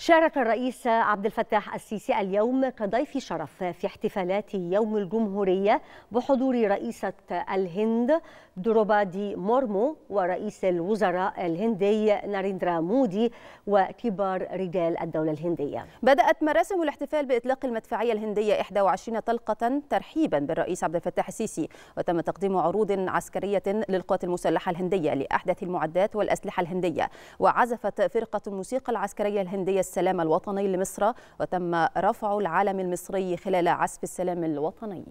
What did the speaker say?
شارك الرئيس عبد الفتاح السيسي اليوم كضيف شرف في احتفالات يوم الجمهورية بحضور رئيسة الهند دروبادي مورمو ورئيس الوزراء الهندي ناريندرا مودي وكبار رجال الدولة الهندية بدأت مراسم الاحتفال بإطلاق المدفعية الهندية 21 طلقة ترحيبا بالرئيس عبد الفتاح السيسي وتم تقديم عروض عسكرية للقوات المسلحة الهندية لأحدث المعدات والأسلحة الهندية وعزفت فرقة الموسيقى العسكرية الهندية السلام الوطني لمصر وتم رفع العلم المصري خلال عزف السلام الوطني